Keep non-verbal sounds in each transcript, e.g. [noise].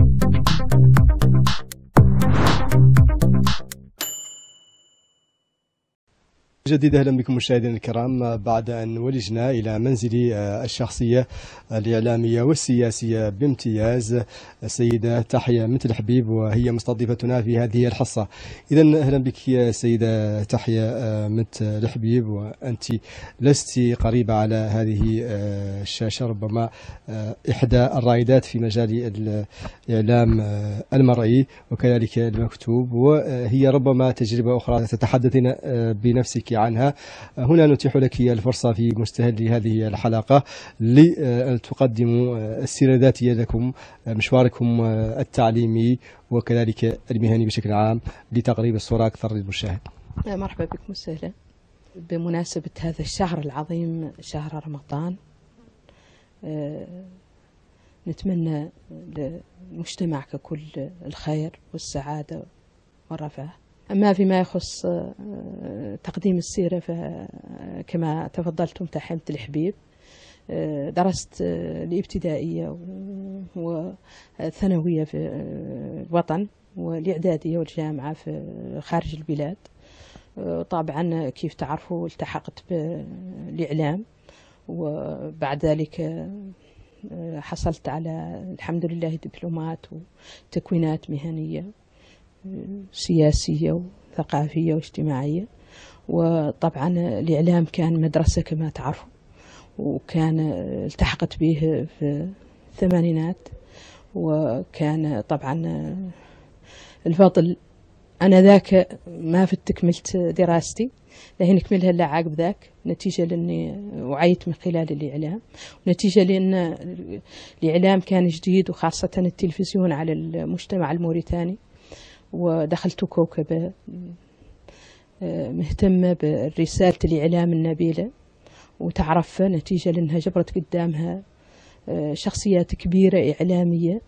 you جديد اهلا بكم مشاهدينا الكرام بعد ان ولجنا الى منزل آه، الشخصيه آه، الاعلاميه والسياسيه بامتياز السيده آه، تحيه مثل حبيب وهي مستضيفتنا في هذه الحصه. اذا اهلا بك يا سيده تحيه مثل حبيب وانت لست قريبه على هذه الشاشه ربما احدى الرائدات في مجال الاعلام المرئي وكذلك المكتوب وهي ربما تجربه اخرى تتحدثين بنفسك عنها هنا نتيح لك الفرصة في مستهل هذه الحلقة لتقدموا آه، آه، السيرة الذاتية لكم آه، مشواركم التعليمي وكذلك المهني بشكل عام لتقريب الصورة أكثر للمشاهد مرحبا بكم وسهلا بمناسبة هذا الشهر العظيم شهر رمضان نتمنى للمجتمع ككل الخير والسعادة والرفاه أما فيما يخص آه، تقديم السيرة فكما آه، تفضلتم تحمد الحبيب آه، درست الابتدائية والثانوية في الوطن والإعدادية والجامعة في خارج البلاد طبعا كيف تعرفوا التحقت بالإعلام وبعد ذلك حصلت على الحمد لله دبلومات وتكوينات مهنية سياسية وثقافية واجتماعية وطبعا الإعلام كان مدرسة كما تعرفوا وكان التحقت به في الثمانينات وكان طبعا الفضل أنا ذاك ما فت كملت دراستي لهي نكملها إلا عقب ذاك نتيجة لأني وعيت من خلال الإعلام ونتيجة لأن الإعلام كان جديد وخاصة التلفزيون على المجتمع الموريتاني ودخلت كوكبة آه، مهتمة برسالة الإعلام النبيلة وتعرف نتيجة لأنها جبرت قدامها آه، شخصيات كبيرة إعلامية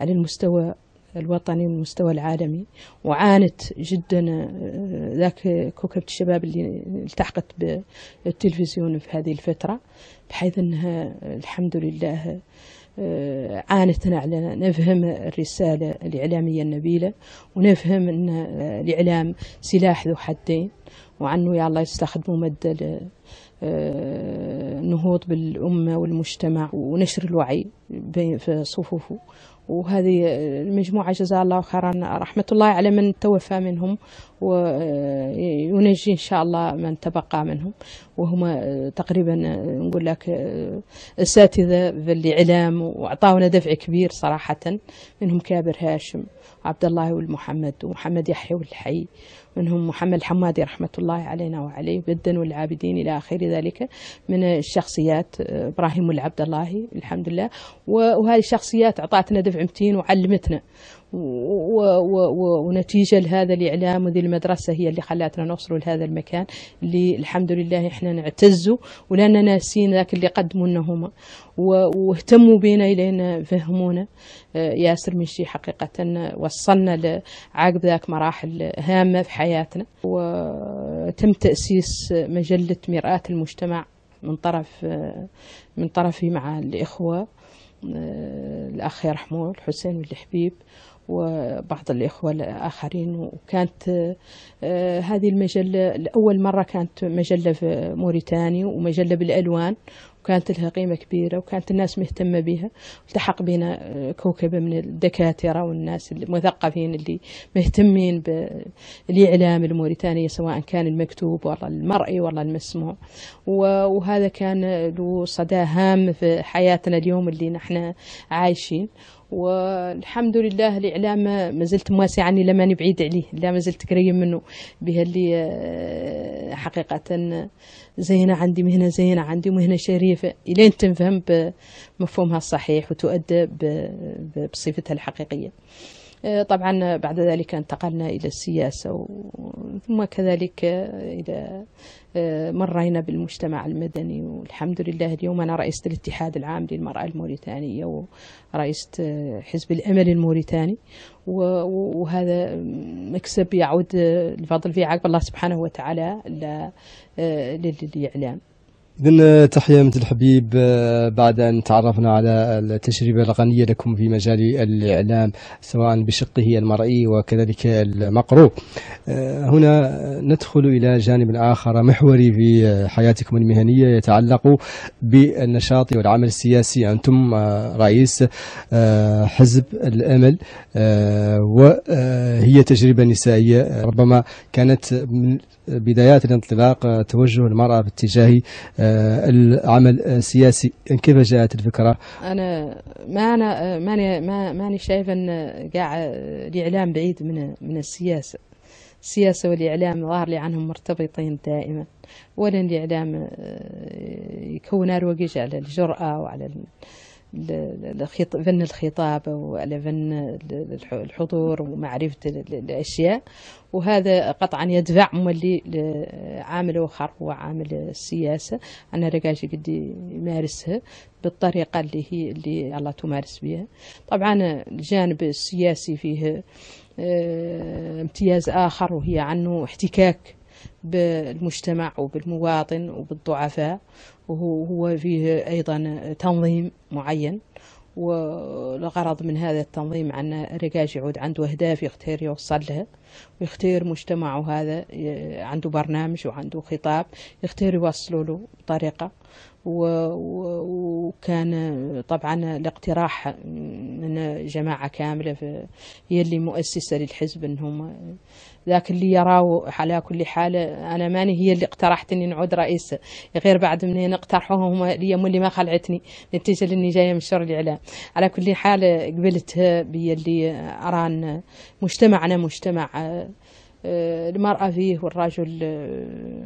على المستوى الوطني والمستوى العالمي وعانت جدا آه، ذاك كوكبة الشباب اللي التحقت بالتلفزيون في هذه الفترة بحيث أنها الحمد لله آه، عانتنا على نفهم الرسالة الإعلامية النبيلة ونفهم أن آه، الإعلام سلاح ذو حدين وعنه يا الله يستخدمه آه، مدى النهوض بالأمة والمجتمع ونشر الوعي في صفوفه وهذه المجموعة جزاها الله خيرا رحمة الله على من توفى منهم وينجي إن شاء الله من تبقى منهم وهما آه، تقريبا آه، نقول لك آه، أساتذة في الإعلام وأعطاونا دفع كبير صراحة منهم كابر هاشم وعبد الله والمحمد ومحمد يحيى والحي منهم محمد الحمادي رحمة الله علينا وعليه جدا والعابدين إلى آخر ذلك من الشخصيات إبراهيم والعبد الله الحمد لله وهذه الشخصيات أعطتنا دفع متين وعلمتنا و و ونتيجة لهذا الإعلام وذي المدرسة هي اللي خلاتنا نوصل لهذا المكان اللي الحمد لله إحنا نعتزه ولأننا ناسين ذاك اللي قدموا لنا هما واهتموا بينا إلينا فهمونا آه، ياسر من شي حقيقة وصلنا لعقب ذاك مراحل هامة في حياتنا وتم تأسيس مجلة مرآة المجتمع من طرف آه، من طرفي مع الإخوة آه، الأخ يرحمه الحسين والحبيب وبعض الإخوة الآخرين وكانت آه، هذه المجلة لأول مرة كانت مجلة في موريتانيا ومجلة بالألوان وكانت لها قيمة كبيرة وكانت الناس مهتمة بها التحق بنا آه، كوكبة من الدكاترة والناس المثقفين اللي مهتمين بالإعلام الموريتاني سواء كان المكتوب ولا المرئي ولا المسموع وهذا كان له صدى هام في حياتنا اليوم اللي نحن عايشين والحمد لله الاعلام ما زلت مواسي عني ماني بعيد عليه لا ما زلت قريب منه بها اللي آه، حقيقه زينة عندي مهنه زينة عندي مهنه شريفه الين تنفهم بمفهومها الصحيح وتؤدى بصفتها الحقيقيه آه، طبعا بعد ذلك انتقلنا إلى السياسة ثم كذلك إلى آه، مرينا بالمجتمع المدني والحمد لله اليوم أنا رئيسة الاتحاد العام للمرأة الموريتانية ورئيسة آه، حزب الأمل الموريتاني وهذا مكسب يعود الفضل فيه عقب الله سبحانه وتعالى للإعلام إذا آه، تحية مثل الحبيب آه، بعد أن تعرفنا على التجربة الغنية لكم في مجال الإعلام سواء بشقه المرئي وكذلك المقروء آه، هنا ندخل إلى جانب آخر محوري في حياتكم المهنية يتعلق بالنشاط والعمل السياسي أنتم رئيس حزب الأمل وهي تجربة نسائية ربما كانت من بدايات الانطلاق آه، توجه المرأة باتجاه آه، العمل السياسي كيف جاءت الفكرة؟ أنا ما أنا آه، ماني ما ماني شايفة أن قاع الإعلام بعيد من من السياسة السياسة والإعلام ظاهر لي عنهم مرتبطين دائما ولا الإعلام يكون أروقج على الجرأة وعلى فن الخطاب وعلى فن الحضور ومعرفة الأشياء وهذا قطعا يدفع مولي عامل آخر هو عامل السياسة أنا رجاجي قد يمارسها بالطريقة اللي هي اللي الله تمارس بها طبعا الجانب السياسي فيه آه، امتياز آخر وهي عنه احتكاك بالمجتمع وبالمواطن وبالضعفاء وهو فيه أيضا تنظيم معين والغرض من هذا التنظيم أن الرجاج يعود عنده أهداف يختار يوصل لها ويختار مجتمعه هذا عنده برنامج وعنده خطاب يختار يوصله له بطريقة وكان طبعا الاقتراح من جماعة كاملة هي اللي مؤسسة للحزب أنهم ذاك اللي يراه على كل حال انا ماني هي اللي اقترحت اني نعود رئيس غير بعد منين اقترحوها هما اللي اللي ما خلعتني نتيجه لاني جايه من شر الاعلام على كل حال قبلت اللي اران مجتمعنا مجتمع آه، المرأة فيه والرجل آه،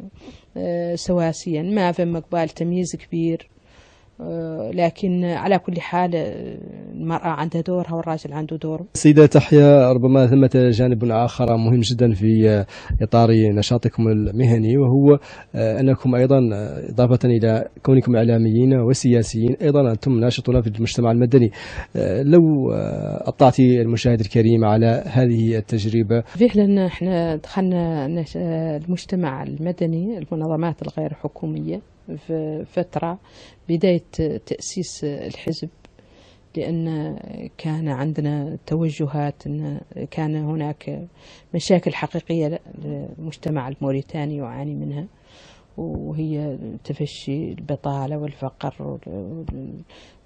آه، سواسيا ما فما قبال تمييز كبير آه، لكن على كل حال آه، المرأة عندها دورها والراجل عنده دوره سيدة تحيا ربما ثمة جانب آخر مهم جدا في آه، إطار نشاطكم المهني وهو أنكم أيضا إضافة إلى كونكم إعلاميين وسياسيين أيضا أنتم ناشطون في المجتمع المدني لو أطعتي المشاهد الكريم على هذه التجربة فعلا احنا دخلنا المجتمع المدني المنظمات الغير حكومية في فترة بداية تأسيس الحزب لأن كان عندنا توجهات أن كان هناك مشاكل حقيقية للمجتمع الموريتاني يعاني منها وهي تفشي البطالة والفقر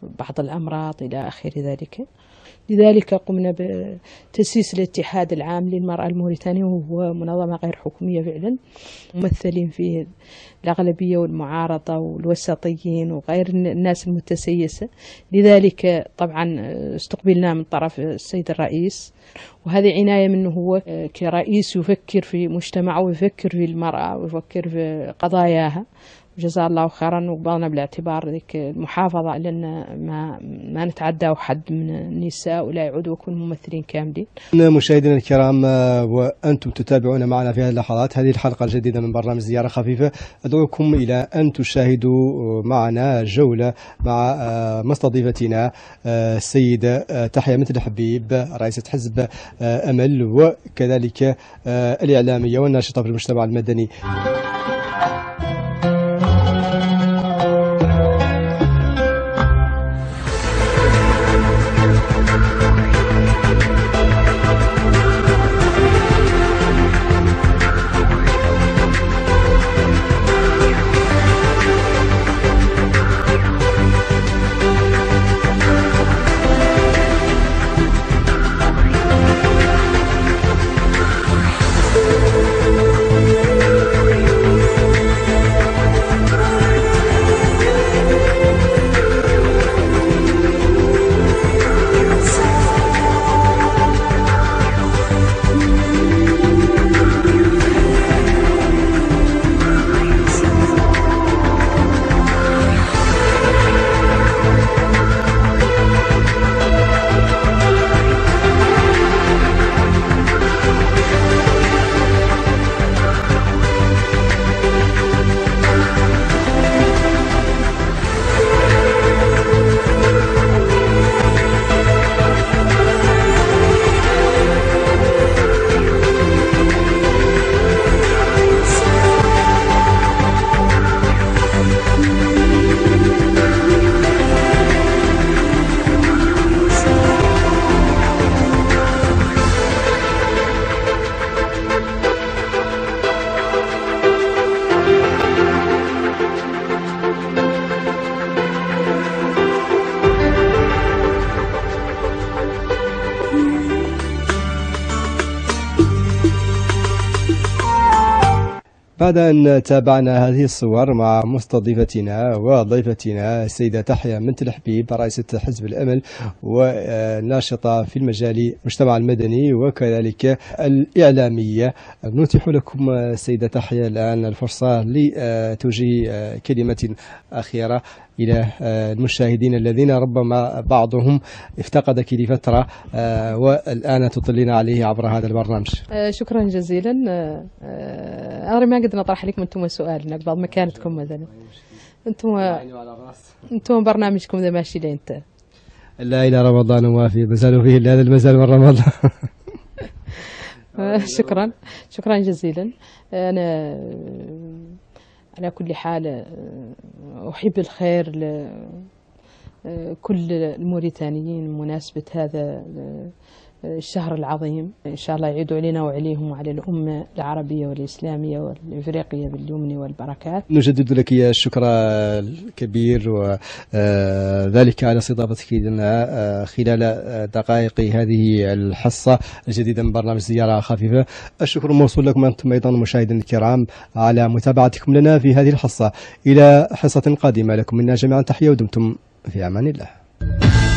وبعض الأمراض إلى آخر ذلك لذلك قمنا بتأسيس الاتحاد العام للمرأة الموريتانية وهو منظمة غير حكومية فعلا ممثلين فيه الأغلبية والمعارضة والوسطيين وغير الناس المتسيسة لذلك طبعا استقبلنا من طرف السيد الرئيس وهذه عناية منه هو كرئيس يفكر في مجتمعه ويفكر في المرأة ويفكر في قضاياها جزاه الله خيرا وقبلنا بالاعتبار ذيك المحافظة لأن ما, ما نتعداو حد من النساء ولا يعودوا يكونوا ممثلين كاملين مشاهدينا الكرام وأنتم تتابعون معنا في هذه اللحظات هذه الحلقة الجديدة من برنامج زيارة خفيفة أدعوكم إلى أن تشاهدوا معنا جولة مع آه، مستضيفتنا آه، السيدة آه، تحية مثل حبيب رئيسة حزب أمل وكذلك الإعلامية والناشطة في المجتمع المدني بعد أن تابعنا هذه الصور مع مستضيفتنا وضيفتنا السيدة تحيا من الحبيب رئيسة حزب الأمل وناشطة في المجال المجتمع المدني وكذلك الإعلامية نتيح لكم السيدة تحيا الآن الفرصة لتوجيه كلمة أخيرة إلى آه، المشاهدين الذين ربما بعضهم افتقدك لفترة آه، والآن تطلين عليه عبر هذا البرنامج آه، شكرا جزيلا اري ما قد نطرح لكم أنتم سؤال بعض مكانتكم مثلا أنتم أنتم برنامجكم ذا ماشي لين لا إلى رمضان وافي مازالوا فيه إلا هذا المزال من رمضان [laughs] شكرا شكرا جزيلا أنا على كل حال أحب الخير لكل آه، الموريتانيين بمناسبة هذا آه، الشهر العظيم إن شاء الله يعيدوا علينا وعليهم وعلى الأمة العربية والإسلامية والإفريقية باليمن والبركات نجدد لك الشكر الكبير وذلك على استضافتك لنا آه، خلال دقائق هذه الحصة الجديدة من برنامج زيارة خفيفة الشكر موصول لكم أنتم أيضا مشاهدينا الكرام على متابعتكم لنا في هذه الحصة إلى حصة قادمة لكم منا جميعا تحية ودمتم في أمان الله